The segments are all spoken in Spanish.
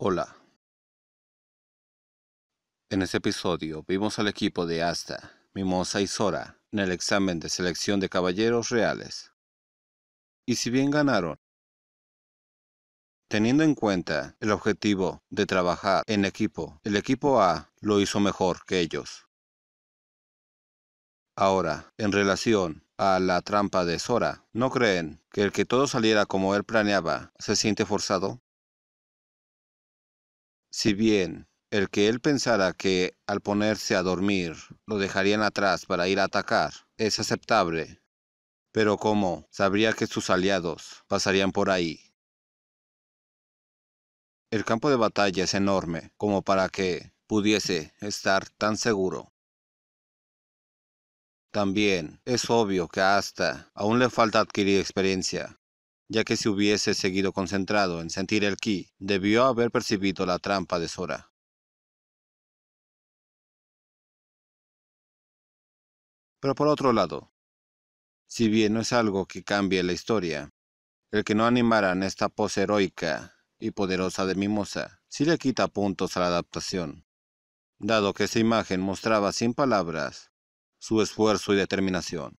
Hola. En este episodio vimos al equipo de Asta, Mimosa y Sora en el examen de selección de caballeros reales. Y si bien ganaron, teniendo en cuenta el objetivo de trabajar en equipo, el equipo A lo hizo mejor que ellos. Ahora, en relación a la trampa de Sora, ¿no creen que el que todo saliera como él planeaba se siente forzado? Si bien el que él pensara que al ponerse a dormir lo dejarían atrás para ir a atacar es aceptable, pero ¿cómo sabría que sus aliados pasarían por ahí? El campo de batalla es enorme como para que pudiese estar tan seguro. También es obvio que hasta aún le falta adquirir experiencia ya que si hubiese seguido concentrado en sentir el ki, debió haber percibido la trampa de Sora. Pero por otro lado, si bien no es algo que cambie la historia, el que no en esta pose heroica y poderosa de Mimosa sí le quita puntos a la adaptación, dado que esa imagen mostraba sin palabras su esfuerzo y determinación.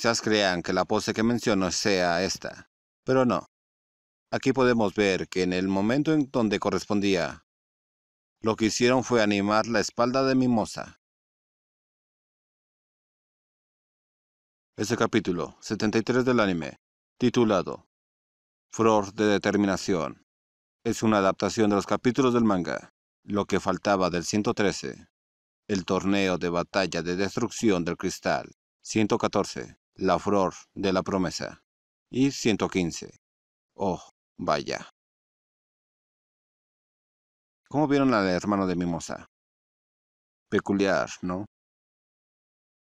Quizás crean que la pose que menciono sea esta, pero no. Aquí podemos ver que en el momento en donde correspondía, lo que hicieron fue animar la espalda de Mimosa. Este capítulo 73 del anime, titulado Flor de Determinación, es una adaptación de los capítulos del manga, lo que faltaba del 113, el torneo de batalla de destrucción del cristal, 114, la Flor de la Promesa y 115. Oh, vaya. ¿Cómo vieron al hermano de Mimosa? Peculiar, ¿no?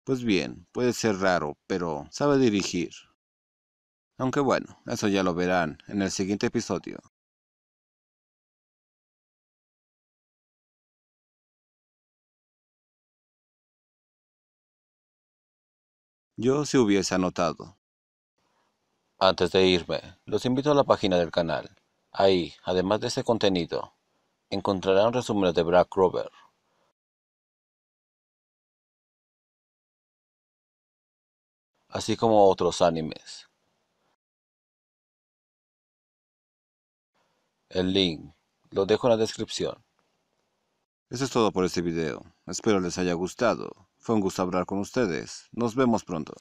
Pues bien, puede ser raro, pero sabe dirigir. Aunque bueno, eso ya lo verán en el siguiente episodio. Yo si hubiese anotado. Antes de irme, los invito a la página del canal. Ahí, además de ese contenido, encontrarán resúmenes de Black Rover. Así como otros animes. El link lo dejo en la descripción. Eso es todo por este video. Espero les haya gustado. Fue un gusto hablar con ustedes. Nos vemos pronto.